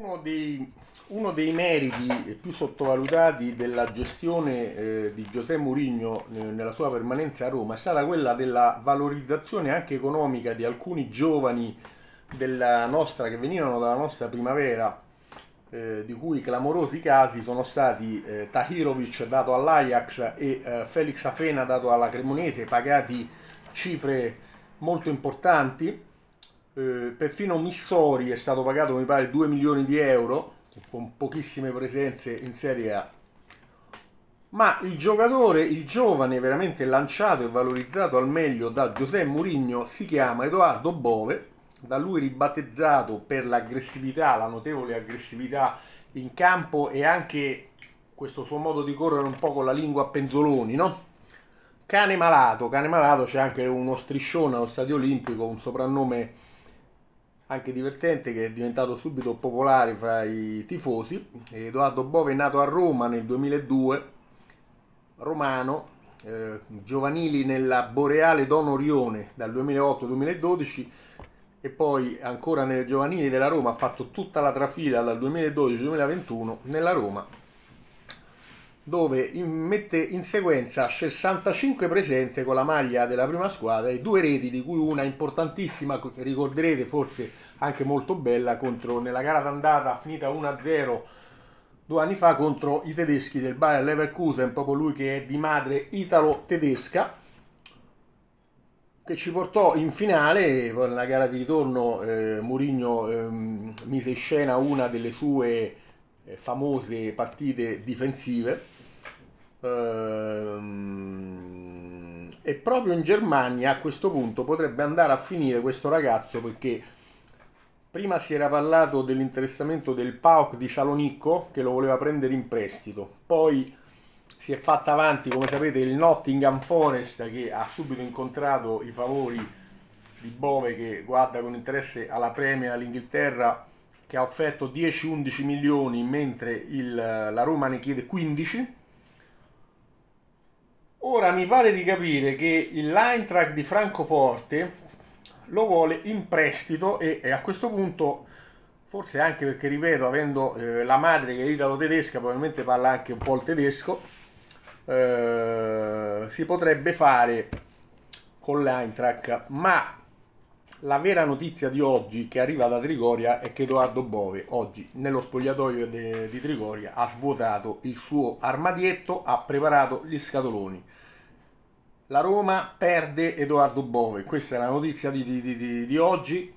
Uno dei, uno dei, meriti più sottovalutati della gestione eh, di Giuseppe Mourinho eh, nella sua permanenza a Roma è stata quella della valorizzazione anche economica di alcuni giovani nostra, che venivano dalla nostra primavera, eh, di cui clamorosi casi sono stati eh, Tahirovic dato all'Ajax e eh, Felix Afena dato alla Cremonese, pagati cifre molto importanti eh, perfino Missori è stato pagato mi pare 2 milioni di euro con pochissime presenze in Serie A ma il giocatore, il giovane veramente lanciato e valorizzato al meglio da Giuseppe Mourinho si chiama Edoardo Bove da lui ribattezzato per l'aggressività, la notevole aggressività in campo e anche questo suo modo di correre un po' con la lingua a penzoloni, no? Cane malato, cane malato c'è anche uno striscione allo stadio olimpico, un soprannome anche divertente che è diventato subito popolare fra i tifosi. Edoardo Bove è nato a Roma nel 2002, romano, eh, giovanili nella Boreale Don Orione dal 2008-2012 e poi ancora nelle giovanili della Roma ha fatto tutta la trafila dal 2012-2021 nella Roma dove in, mette in sequenza 65 presenze con la maglia della prima squadra e due reti di cui una importantissima che ricorderete forse anche molto bella contro, nella gara d'andata finita 1-0 due anni fa contro i tedeschi del Bayer Leverkusen proprio lui che è di madre italo-tedesca che ci portò in finale poi nella gara di ritorno eh, Mourinho ehm, mise in scena una delle sue eh, famose partite difensive Ehm, e proprio in Germania a questo punto potrebbe andare a finire questo ragazzo perché prima si era parlato dell'interessamento del PAOK di Salonicco che lo voleva prendere in prestito, poi si è fatta avanti come sapete il Nottingham Forest che ha subito incontrato i favori di Bove che guarda con interesse alla Premier all'Inghilterra che ha offerto 10-11 milioni mentre il, la Roma ne chiede 15 Ora mi pare di capire che il line track di Francoforte lo vuole in prestito e, e a questo punto forse anche perché ripeto avendo eh, la madre che è italo-tedesca probabilmente parla anche un po' il tedesco eh, si potrebbe fare con line track. ma la vera notizia di oggi che arriva da Trigoria è che Edoardo Bove oggi nello spogliatoio de, di Trigoria ha svuotato il suo armadietto ha preparato gli scatoloni la Roma perde Edoardo Bove, questa è la notizia di, di, di, di oggi.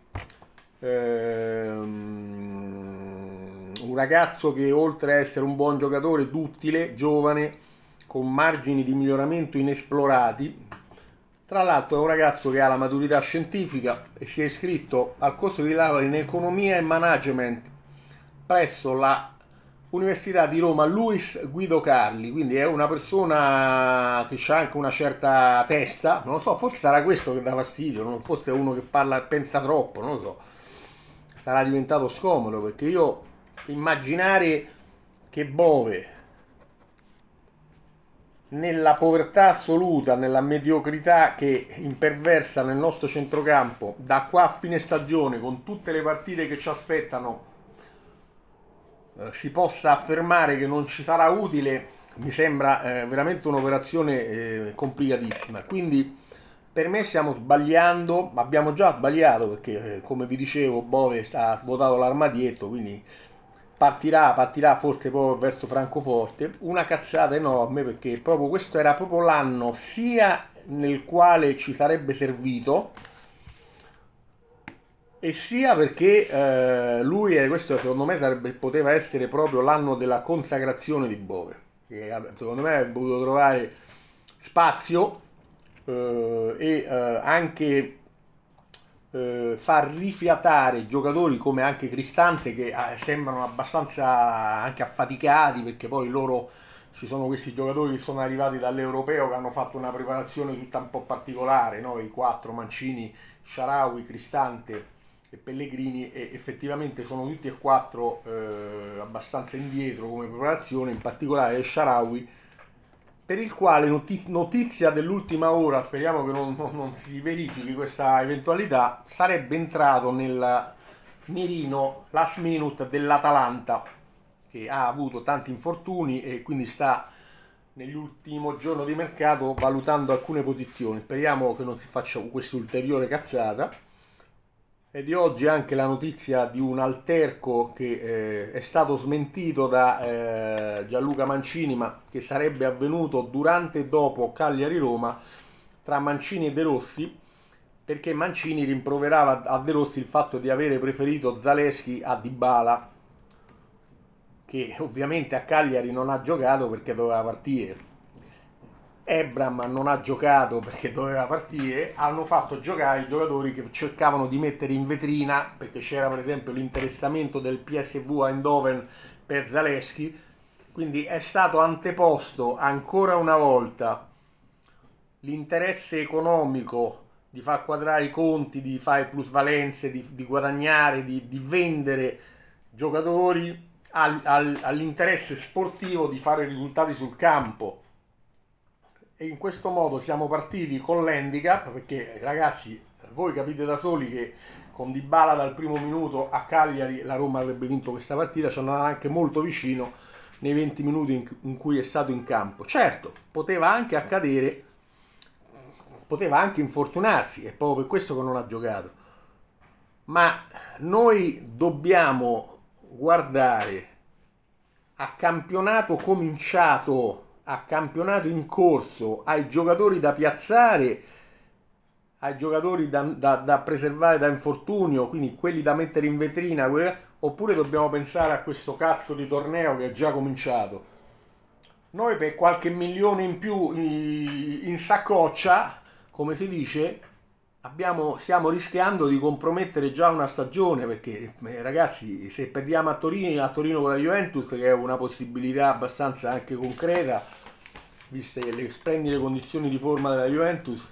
Ehm, un ragazzo che oltre a essere un buon giocatore, duttile, giovane, con margini di miglioramento inesplorati, tra l'altro è un ragazzo che ha la maturità scientifica e si è iscritto al corso di laurea in economia e management presso la Università di Roma, Luis Guido Carli, quindi è una persona che ha anche una certa testa, non lo so, forse sarà questo che dà fastidio, non forse è uno che parla e pensa troppo, non lo so, sarà diventato scomodo perché io immaginare che Bove nella povertà assoluta, nella mediocrità che imperversa nel nostro centrocampo da qua a fine stagione con tutte le partite che ci aspettano eh, si possa affermare che non ci sarà utile mi sembra eh, veramente un'operazione eh, complicatissima. Quindi per me stiamo sbagliando, abbiamo già sbagliato perché eh, come vi dicevo Bove ha svuotato l'armadietto, quindi partirà, partirà forse proprio verso Francoforte, una cazzata enorme perché proprio questo era proprio l'anno sia nel quale ci sarebbe servito e sia perché eh, lui, eh, questo secondo me sarebbe, poteva essere proprio l'anno della consacrazione di Bove, che secondo me ha voluto trovare spazio eh, e eh, anche eh, far rifiatare giocatori come anche Cristante che ah, sembrano abbastanza anche affaticati perché poi loro ci sono questi giocatori che sono arrivati dall'europeo che hanno fatto una preparazione tutta un po' particolare, no? i quattro Mancini, Sharawi, Cristante e Pellegrini e effettivamente sono tutti e quattro eh, abbastanza indietro come preparazione, in particolare Sharawi, per il quale notizia dell'ultima ora, speriamo che non, non, non si verifichi questa eventualità, sarebbe entrato nel mirino last minute dell'Atalanta, che ha avuto tanti infortuni e quindi sta nell'ultimo giorno di mercato valutando alcune posizioni. Speriamo che non si faccia questa ulteriore cazzata e di oggi anche la notizia di un alterco che eh, è stato smentito da eh, Gianluca Mancini, ma che sarebbe avvenuto durante e dopo Cagliari-Roma tra Mancini e De Rossi, perché Mancini rimproverava a De Rossi il fatto di avere preferito Zaleschi a Dybala, che ovviamente a Cagliari non ha giocato perché doveva partire. Ebram non ha giocato perché doveva partire, hanno fatto giocare i giocatori che cercavano di mettere in vetrina, perché c'era per esempio l'interessamento del PSV a Eindhoven per Zaleschi, quindi è stato anteposto ancora una volta l'interesse economico di far quadrare i conti, di fare plusvalenze, di, di guadagnare, di, di, vendere giocatori al, al, all'interesse sportivo di fare risultati sul campo e in questo modo siamo partiti con l'handicap perché ragazzi voi capite da soli che con Dybala dal primo minuto a Cagliari la Roma avrebbe vinto questa partita ci andava anche molto vicino nei 20 minuti in cui è stato in campo certo poteva anche accadere poteva anche infortunarsi è proprio per questo che non ha giocato ma noi dobbiamo guardare a campionato cominciato a campionato in corso, ai giocatori da piazzare, ai giocatori da, da, da preservare da infortunio, quindi quelli da mettere in vetrina, oppure dobbiamo pensare a questo cazzo di torneo che è già cominciato. Noi per qualche milione in più in saccoccia, come si dice, abbiamo, stiamo rischiando di compromettere già una stagione perché eh, ragazzi se perdiamo a Torino, a Torino con la Juventus che è una possibilità abbastanza anche concreta viste le splendide condizioni di forma della Juventus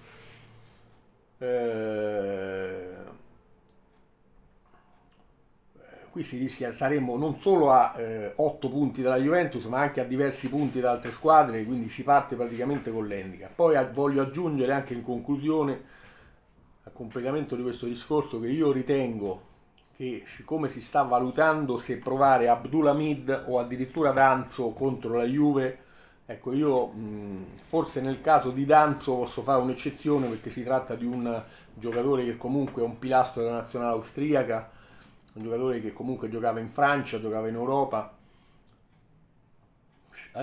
eh, qui si rischia saremmo non solo a eh, 8 punti dalla Juventus ma anche a diversi punti da altre squadre quindi si parte praticamente con l'endica poi voglio aggiungere anche in conclusione a completamento di questo discorso che io ritengo che siccome si sta valutando se provare Abdulhamid o addirittura Danzo contro la Juve, ecco io mh, forse nel caso di Danzo posso fare un'eccezione perché si tratta di un giocatore che comunque è un pilastro della nazionale austriaca, un giocatore che comunque giocava in Francia, giocava in Europa,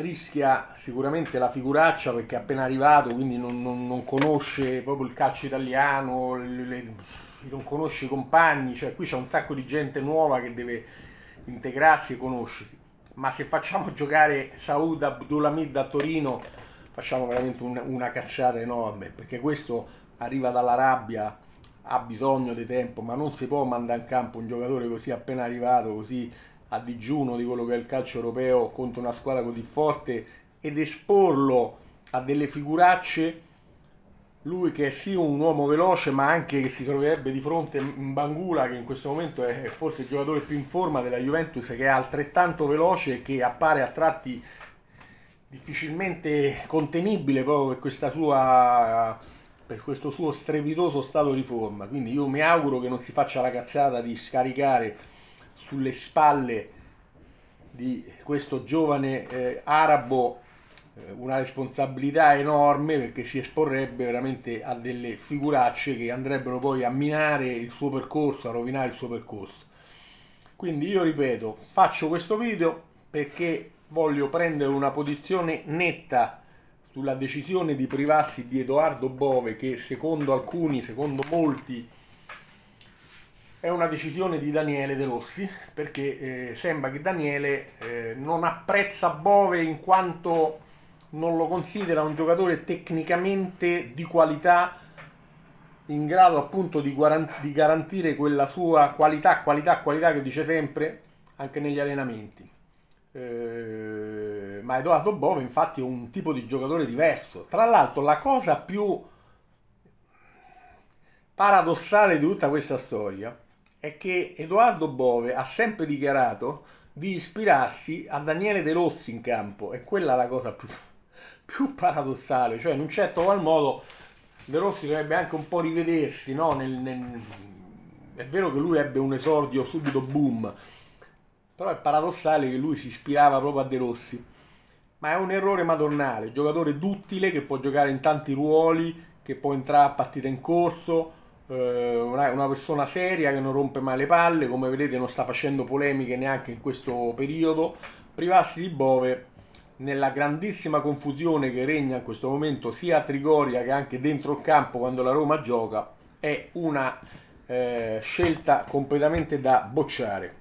rischia sicuramente la figuraccia perché è appena arrivato, quindi non, non, non conosce proprio il calcio italiano, le, le, non conosce i compagni, cioè qui c'è un sacco di gente nuova che deve integrarsi e conoscersi. Ma se facciamo giocare Saud Abdulhamid da Torino, facciamo veramente un, una cacciata enorme, perché questo arriva dalla rabbia, ha bisogno di tempo, ma non si può mandare in campo un giocatore così appena arrivato, così a digiuno di quello che è il calcio europeo contro una squadra così forte ed esporlo a delle figuracce lui che è sì un uomo veloce ma anche che si troverebbe di fronte in Bangula che in questo momento è forse il giocatore più in forma della Juventus che è altrettanto veloce e che appare a tratti difficilmente contenibile proprio per, sua, per questo suo strepitoso stato di forma quindi io mi auguro che non si faccia la cazzata di scaricare sulle spalle di questo giovane eh, arabo eh, una responsabilità enorme perché si esporrebbe veramente a delle figuracce che andrebbero poi a minare il suo percorso, a rovinare il suo percorso. Quindi io ripeto, faccio questo video perché voglio prendere una posizione netta sulla decisione di privarsi di Edoardo Bove che secondo alcuni, secondo molti, è una decisione di Daniele De Rossi perché eh, sembra che Daniele eh, non apprezza Bove in quanto non lo considera un giocatore tecnicamente di qualità in grado appunto di, di garantire quella sua qualità, qualità, qualità che dice sempre anche negli allenamenti. Eh, ma Edoardo Bove infatti è un tipo di giocatore diverso. Tra l'altro la cosa più paradossale di tutta questa storia è che Edoardo Bove ha sempre dichiarato di ispirarsi a Daniele De Rossi in campo e quella è la cosa più, più paradossale, cioè in un certo qual modo De Rossi dovrebbe anche un po' rivedersi, no? nel, nel... è vero che lui ebbe un esordio subito boom, però è paradossale che lui si ispirava proprio a De Rossi, ma è un errore madornale, giocatore duttile che può giocare in tanti ruoli, che può entrare a partita in corso, eh, una persona seria che non rompe mai le palle, come vedete non sta facendo polemiche neanche in questo periodo, privarsi di Bove nella grandissima confusione che regna in questo momento sia a Trigoria che anche dentro il campo quando la Roma gioca è una eh, scelta completamente da bocciare.